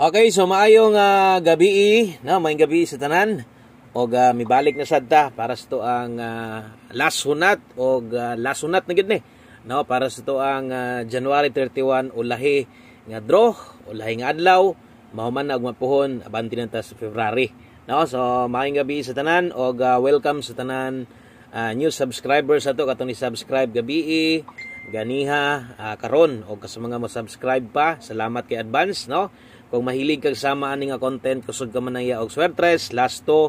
Okay, so maayong uh, gabi, no, maayong gabi sa tanan. O uh, ah, mibalik na sad ta para sa to ang uh, last hunat o uh, last hunat na gid ni. No, para sa to ang uh, January 31 ulahi nga draw, ulahi nga adlaw, mahuman na og mapuhon abanti na ta sa February. No, so maayong gabi sa tanan o uh, welcome sa tanan uh, new subscribers ato katong ni subscribe gabi ganiha uh, karon o sa mga mo subscribe pa salamat kay advance no kung mahilig kag sama ani nga content kusog ka man ang yaog swertres, last 2 uh,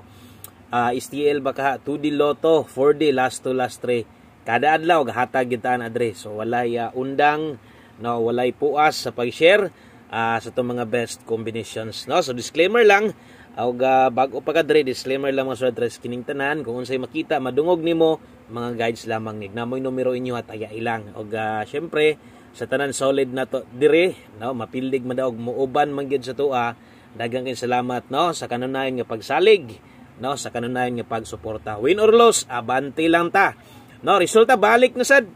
ah, STL baka 2D Lotto, 4D last 2 last 3. Kada adlaw gahatag gitaan address. So walay uh, undang no walay puas sa pag-share uh, sa itong mga best combinations no so disclaimer lang og uh, bago pa ka dre disclaimer lang mga sweatress kining tanan kung unsay makita madungog nimo mga guides lamang ni namoy numero inyo at aya lang. og uh, syempre sa tanan solid na to diri no mapildig man daog muuban man gyud sa tua daghang kay salamat no sa kanunayon nga pagsalig no sa kanunayon nga pagsuporta win or loss abante lang ta no resulta balik na sad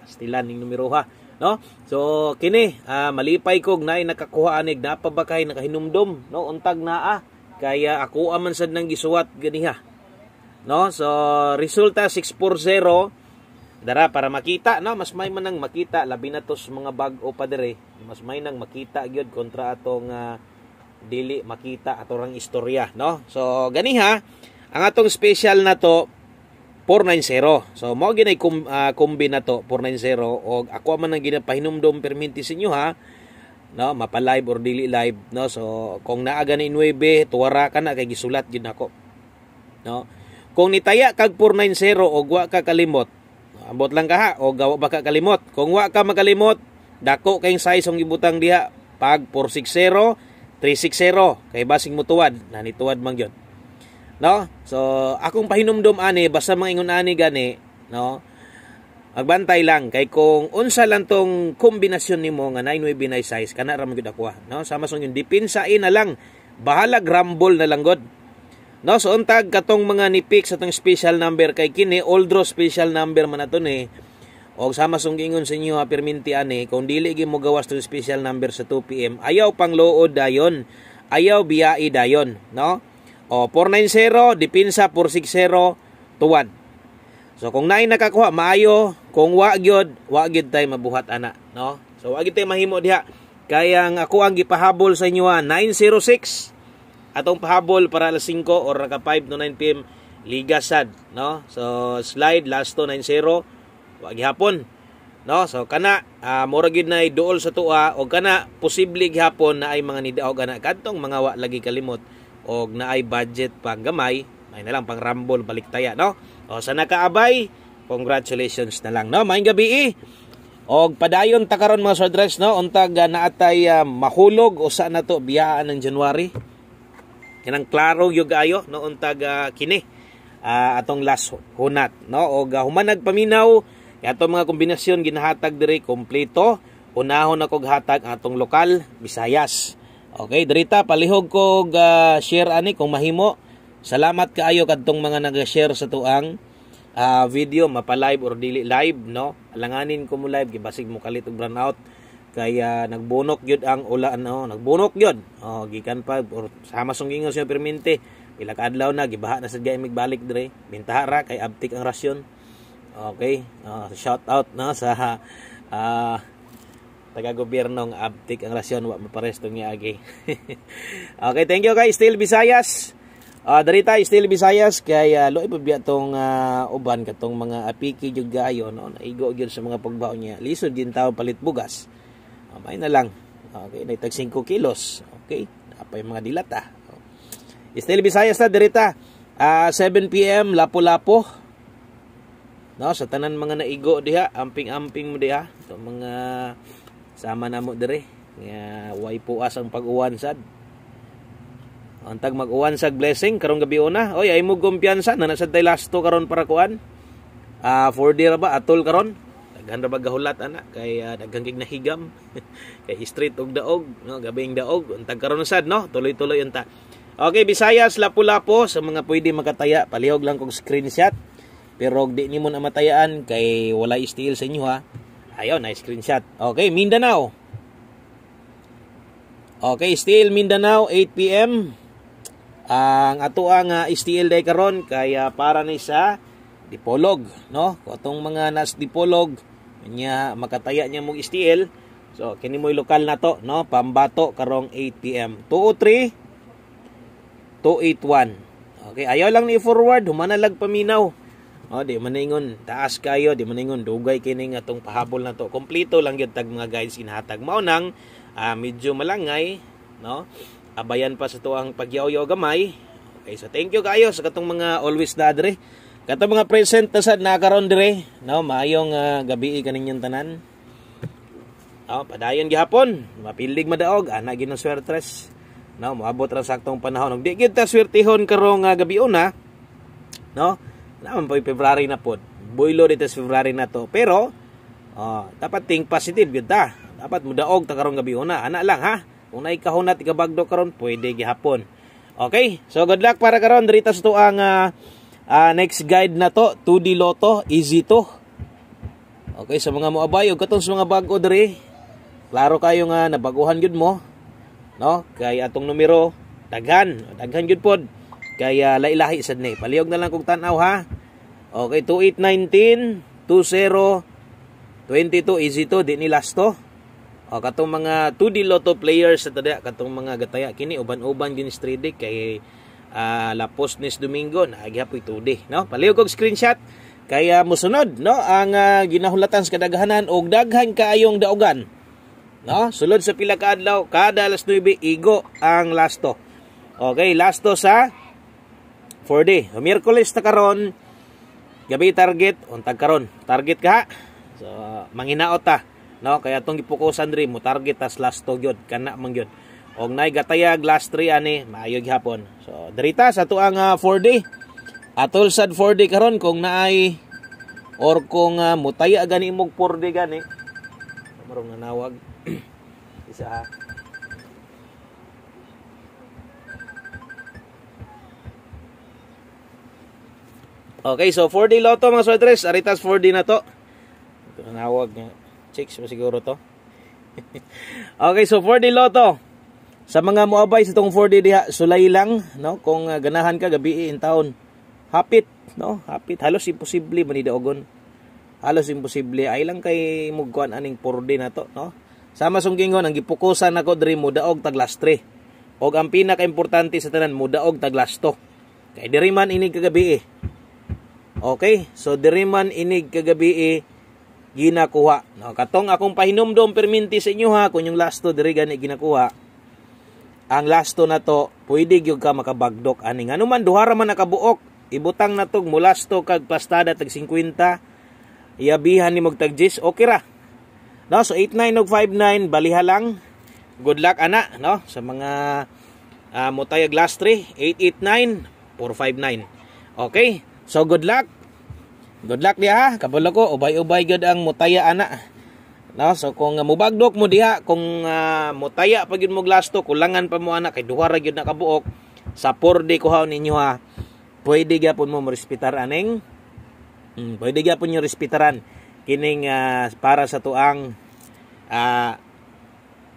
kastilan ning numero ha no so kini uh, malipay kog nay nakakuha anig napabakay nakahinumdom no untag naa ah. kaya ako aman sad nang gisuwat ganiha no so resulta 640 Dara para makita no mas may manang makita labi na tos mga bag-o pa dere mas may nang makita gyud kontra atong uh, dili makita atorang istorya no. So gani ha ang atong special na to 490. So mo ginay kum, uh, kumbi na to 490 og ako man ang ginapahinumdom perminti sa inyo ha. No, mapa live or dili live no. So kung naa ni 9 tuwara ka na kay gisulat gyud nako. No. Kung nitaya kag 490 og wa ka kalimot Abot lang ka ha o gawa baka kalimot. Kung wa ka makalimot, dako kayong size ang ibutang diha pag 460 360 kay basing mo tuwad nanituwad man gyud. No? So akong pahinumdum ani basta mangingon ani gani, no? Magbantay lang kay kung unsa lang tong kombinasyon nimo nga 99 size kana ra man gyud ako no? Sama song yung dipinsa ina lang bahala grumble na lang god No, so untag katong mga nipik sa tong special number kay kini old draw special number man ato ni. O sama sung ingon sa inyo perminti ani kung dili gyud mo gawas tong special number sa 2 PM ayaw pang lood dayon. Ayaw biyai dayon, no? O 490 dipinsa 460 tuwan. So kung nay nakakuha maayo, kung wa gyud, wa gyud tay mabuhat ana, no? So wa gyud mahimo diha. Kaya ang ako ang gipahabol sa inyo ha, 906 atong pahabol para alas 5 or naka 5 to 9 pm liga sad no so slide last to 9-0 wa gihapon no so kana uh, mura gid nay duol sa tua og kana posible gihapon na ay mga nidaog kana kadtong mga wa lagi kalimot og naay budget pang gamay ay na lang pang rumble baliktaya no o sa nakaabay congratulations na lang no maayong gabi eh. Og padayon ta karon mga sordres no untag uh, naatay uh, mahulog o sa na to biyaan ng January kanang klaro yung ayo no untag uh, ah, kini uh, atong last hunat no og uh, humanag paminaw ato mga kombinasyon ginahatag diri kompleto unahon ako hatag atong lokal bisayas okay dirita palihog ko uh, share ani kung mahimo salamat kaayo kadtong mga nag share sa tuang uh, video mapa live or dili live no alanganin ko mo live gibasig mo kalit og brown out kaya nagbunok gyud ang ulan no nagbunok gyud oh gikan pa or sama sung gingon siya permente ilang adlaw na gibaha na sad migbalik dire bintaha ra kay abtik ang rasyon okay oh, shout out na sa uh, ah, taga gobyernong abtik ang rasyon wa maparesto niya agi okay thank you guys still bisayas Uh, ah, Darita, still Visayas, kay uh, loy pa tong uh, uban katong mga apiki jud gayo no, naigo gyud sa mga pagbaon niya. Lisod din tao palit bugas. Kamay na lang. Okay, naitag 5 kilos. Okay, apay mga dilata. Still Visayas na dirita. Uh, ah, 7 PM Lapu-Lapu. No, sa tanan mga naigo diha, amping-amping mo diha. Ito mga sama na mo dire. Nga way puas ang pag-uwan sad. Antag mag-uwan sag blessing karong gabi una. Oy, ay mo gumpiyansa na nasad last lasto karon para kuan. Ah, uh, 4 day ra ba atol karon? daghan ra gahulat ana kay uh, ah, daghang gig nahigam kay street og daog no gabing daog untag karon sad no tuloy-tuloy unta Okay Bisayas Lapu-Lapu sa mga pwede makataya palihog lang kog screenshot pero di nimo na matayaan kay wala steel sa inyo ha ayun na screenshot okay Mindanao okay still Mindanao 8pm ang ato ang uh, STL day karon kaya para ni sa Dipolog no atong mga nas Dipolog nya makataya niya mo STL so kini mo'y lokal na to no pambato karong 8 pm 203 281 okay ayaw lang ni forward humanalag paminaw oh di maningon taas kayo di maningon dugay kini nga tong pahabol na to kompleto lang gyud tag mga guys inhatag mao nang uh, medyo malangay no abayan pa sa tuang pagyaw-yaw gamay okay so thank you kayo sa katong mga always dadre Kata mga present na sad nakaron dire, no, mayong uh, ah, gabi kaninyang tanan. Oh, padayon gihapon, mapilig madaog, ana ah, ginoswertres. No, moabot ra saktong panahon. di gyud ta swertihon karong uh, gabi una. No? Naman po February na pod. Boylo dito sa February na to. Pero oh, dapat think positive gyud ta. Dapat mudaog ta karong gabi una, ana lang ha. Kung naay at ikabagdo karon, pwede gihapon. Okay? So good luck para karon diri sa tuang uh, Uh, next guide na to, 2D Lotto, easy to. Okay, sa mga moabay, ug katong sa mga bago o diri, klaro kayo nga nabaguhan gyud mo, no? Kay atong numero daghan, daghan gyud pod. Kaya ah, lailahi sad ni. Paliog na lang kog tan-aw ha. Okay, 2819 20 22 easy to, di ni last to. O katong mga 2D Lotto players sa tada, katong mga gataya kini uban-uban din 3D. kay uh, ah, lapos nes Domingo na naagihapoy tudi no palihog og screenshot kaya mosunod no ang uh, ginahulatan sa kadaghanan og daghan kaayong daogan no sulod sa pila ka adlaw kada alas 9 igo ang lasto okay lasto sa 4D Miyerkules na karon gabi target untag karon target ka so manginaot ta no kaya tong gipukusan diri mo target tas lasto gyud kana man gyud og nay gatayag last 3 ani maayog hapon so dirita sa tuang uh, 4 day atol sad 4 day karon kung naay or kung uh, mutaya gani imog 4 day gani marong nanawag isa ha Okay, so 4D loto mga sweatress. Aritas 4D na to. Ito nawag. Eh, chicks mo siguro to. okay, so 4D loto. Sa mga moabay sa tong 4D diha, sulay lang no kung uh, ganahan ka gabi eh, in town. Hapit no, hapit halos imposible man ida ogon. Halos imposible ay lang kay mugkuan aning 4D nato no. Sama sung gingon ang gipukusan nako diri mo daog tag last 3. Og ang pinaka importante sa tanan mo daog tag last 2. Kay diri man inig kagabi. Eh. Okay, so diri man inig kagabi eh, ginakuha. No, katong akong pahinumdom perminti sa inyo ha kun yung last 2 diri gani ginakuha ang lasto na to pwede gyud ka makabagdok aning anuman duha ra man nakabuok ibutang na tog mulasto kag pastada tag 50 iabihan ni tag 10 okay ra no so 89 og 59 baliha lang good luck ana no sa mga uh, ah, mutayag last 3 889 459 okay so good luck good luck diha kabalo ko ubay-ubay gyud ang mutaya ana No, so kung uh, mubagdok mo diha, kung uh, mutaya pa gyud mo glasto, kulangan pa mo anak kay duha ra gyud nakabuok sa 4D kuhaw ninyo ha. Ah, pwede gyapon mo respetar aning. Mm, pwede gyapon nyo respetaran kining uh, para sa tuang uh,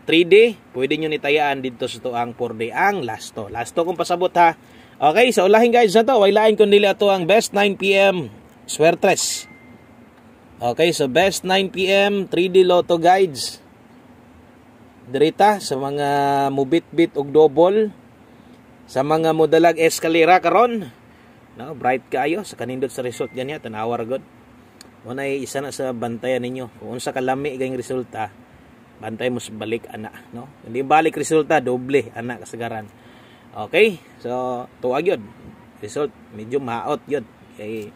3D, pwede nyo nitayaan dito sa tuang 4D ang lasto. Lasto kung pasabot ha. Okay, so ulahin guys na to. Wailain kung dili ato ang best 9pm sweatress. Okay, so best 9pm 3D Lotto Guides. Dirita sa mga mubit-bit og double. Sa mga modalag eskalera karon. No, bright kaayo sa kanindot sa result ganiya tanawa ra gud. Una isa na sa bantayan ninyo. Kung unsa kalami gayong resulta, bantay mo sa balik ana, no? Hindi balik resulta doble ana kasagaran. Okay? So tuwa gyud. Result medyo maot gyud. Kay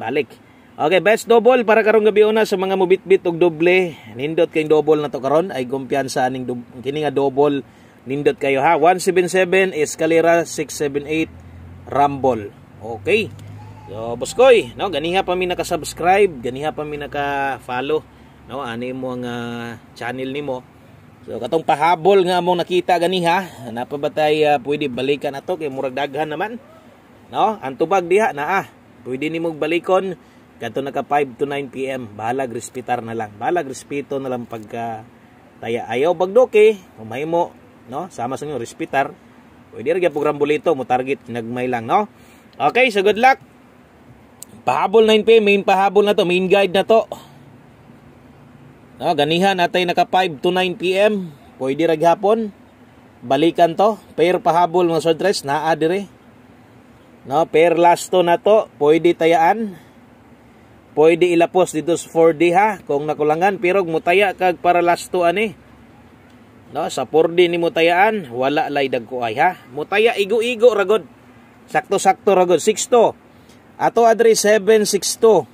balik. Okay, best double para karong gabi una sa mga mubitbit og doble. Nindot kay double na to karon ay kumpiyansa aning kini nga double nindot kayo ha. 177 Escalera 678 Rumble. Okay. So Boskoy, no ganiha pa mi naka-subscribe, ganiha pa mi naka-follow no ani mo ang uh, channel nimo. So katong pahabol nga among nakita ganiha, napabatay uh, pwede balikan ato kay murag daghan naman. No, ang tubag diha na ah. Pwede nimo balikon Ganto naka 5 to 9 PM. balag respetar na lang. Balag respeto na lang pagka taya ayaw bagdoke, umahimo, no? Sama sa inyo respetar. Pwede ra gyapog rambulito mo target nagmay lang, no? Okay, so good luck. Pahabol 9 PM, main pahabol na to, main guide na to. No, ganihan atay naka 5 to 9 PM. Pwede ra gyapon. Balikan to, pair pahabol mga sodres na adire. No, pair last to na to, pwede tayaan. Pwede ilapos dito sa 4D ha kung nakulangan pero mutaya kag para last to ani. No, sa 4D ni mutayaan wala lay dagkuay ha. Mutaya igo-igo ragod. Sakto-sakto ragod 62. Ato address 762.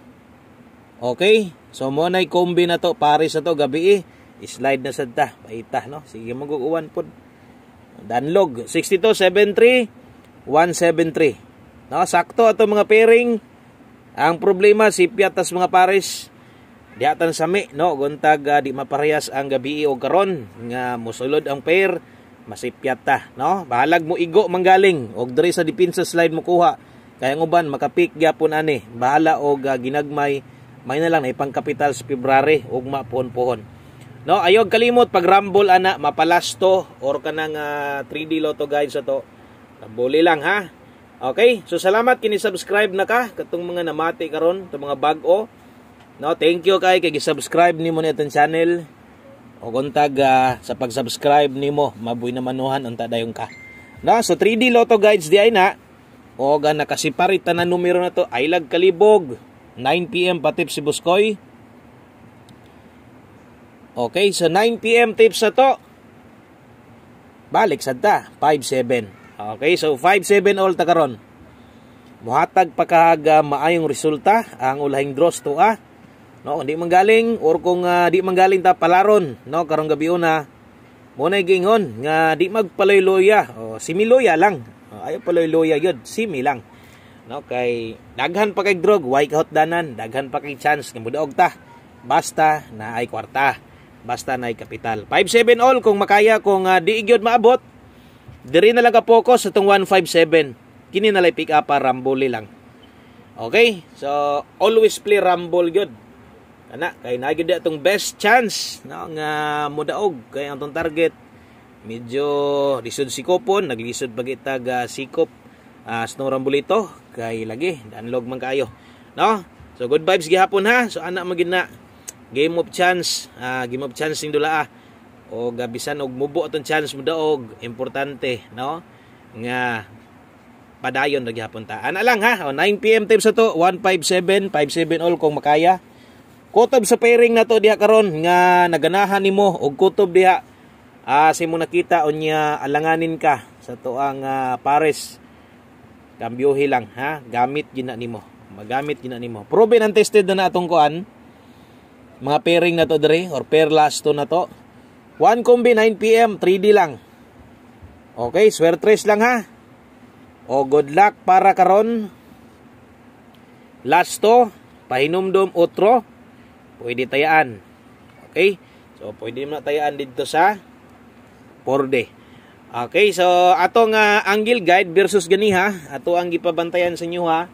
Okay? So mo nay kombi na to pares na to gabi eh. Slide na sad ta. Paita no. Sige maguguwan pud Danlog 6273 173. No, sakto ato mga pairing ang problema si Piatas mga pares diatan sami no guntag uh, di maparehas ang gabi o karon nga musulod ang pair masipyat ta no bahalag mo igo manggaling og diri sa depensa slide mo kuha kay ang uban makapik gyapon ani bahala og uh, ginagmay may na lang na ipang kapital sa February og mapuhon-puhon no ayog kalimot pag rumble ana mapalasto or kanang uh, ah, 3D lotto guide sa to Buli lang ha Okay? So salamat kini subscribe na ka katong mga namati karon, tong mga bag-o. No, thank you kay kay gi-subscribe nimo ni atong channel. O kontag uh, ah, sa pag-subscribe nimo, mabuy na manuhan unta dayon ka. No, so 3D Lotto guides di ay na. O ga nakasiparit na numero na to, Aylag Kalibog. 9 PM patip si Buskoy. Okay, so 9 PM tips na to. Balik sad ta, 57. Okay, so 5-7 all ta karon. Muhatag pagkahag uh, ah, maayong resulta ang ulahing draws to ah. No, hindi manggaling or kung uh, di manggaling ta palaron, no, karong gabi una. Mo gingon nga di magpaloy-loya, o similoya lang. O, ayo paloy-loya gyud, simi lang. No, kay daghan pa kay drug, wake out danan, daghan pa kay chance nga mudaog ta. Basta na ay kwarta. Basta na ay kapital. 5-7 all kung makaya kung uh, di gyud maabot Diri na lang ka focus sa itong 157. Kini na lang pick up para lang. Okay? So, always play rumble good. Ana, kay nagyod na itong best chance no, nga mudaog kay ang itong target. Medyo lisod si Kopon, naglisod pagitag uh, ah, sikop uh, sa rumble ito Kay lagi, danlog man kayo. No? So, good vibes gihapon ha. So, ana magina. Game of chance. Uh, game of chance ning dula ah o gabisan og mubo atong challenge mo daog importante no nga padayon na gihapon ta ana lang ha o 9 pm time sa to 157 57 all kung makaya kutob sa pairing na to diha karon nga naganahan nimo og kutob diha ah, si mo nakita unya alanganin ka sa tuang uh, pares kambyohi lang ha gamit gina nimo magamit gina nimo proven and tested na, na atong kuan mga pairing na to dre or pair last to na to 1 combi 9pm, 3D lang. Okay, swertres lang ha. O good luck para karon. Last to, pahinumdum utro, pwede tayaan. Okay, so pwede mo tayaan dito sa 4D. Okay, so atong uh, angle guide versus gani ha. Ato ang gipabantayan sa inyo ha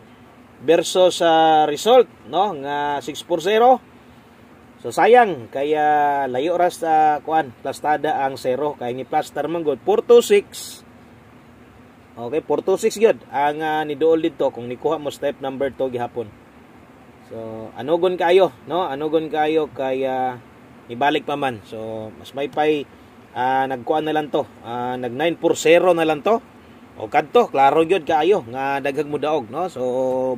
versus sa uh, result no nga 640 So sayang kaya layo ras ta kuan plastada ang sero kay ni plaster man gud 426. Okay, 426 gyud ang uh, ah, dool didto kung nikuha mo step number 2 gihapon. So ano anugon kayo, no? ano Anugon kayo kaya uh, ibalik pa man. So mas may pay uh, ah, nagkuan na lang to. Uh, nag 940 na lang to. O kadto, klaro gyud kayo nga daghag mo daog, no? So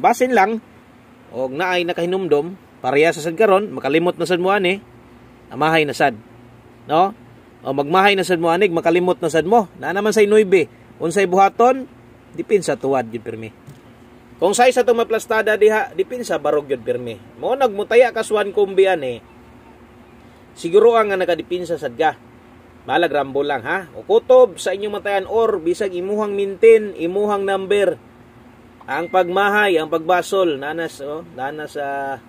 basin lang og naay nakahinumdom Pareha sa sad karon, makalimot na sad mo ani, amahay na sad. No? O magmahay na sad mo anig, makalimot na sad mo. Na naman sa inuybe. Unsay buhaton, dipin sa tuwad gyud pirmi. Kung sa isa tong maplastada diha, dipin sa barog gyud pirmi. mo nagmutaya kaswan swan kumbi ani. Siguro ang nga nakadipinsa sad ka. Malag rambo lang ha. O kutob sa inyong matayan or bisag imuhang mintin, imuhang number. Ang pagmahay, ang pagbasol, nanas oh, nanas sa uh,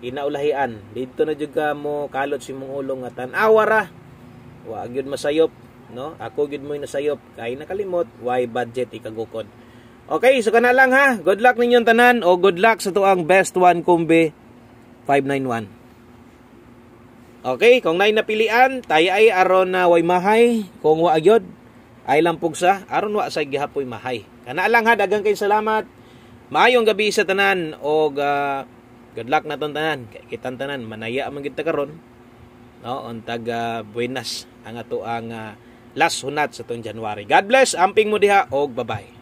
ginaulahian dito na jud mo kalot si mong ulo nga tan-awa ra wa gyud masayop no ako gyud mo nasayop kay nakalimot why budget ikagukod okay so kana lang ha good luck ninyon tanan o good luck sa tuang best one kumbi 591 Okay, kung nay napilian, tay ay aron na way mahay, kung wa gyud ay lang pugsa, aron wa sa gihapoy mahay. Kana lang ha, dagang kay salamat. Maayong gabi sa tanan og uh, good luck na tong tanan kitang tanan manaya man kita karon no on taga uh, Buenas ang ato ang uh, last hunat sa tong January god bless amping mo diha og bye bye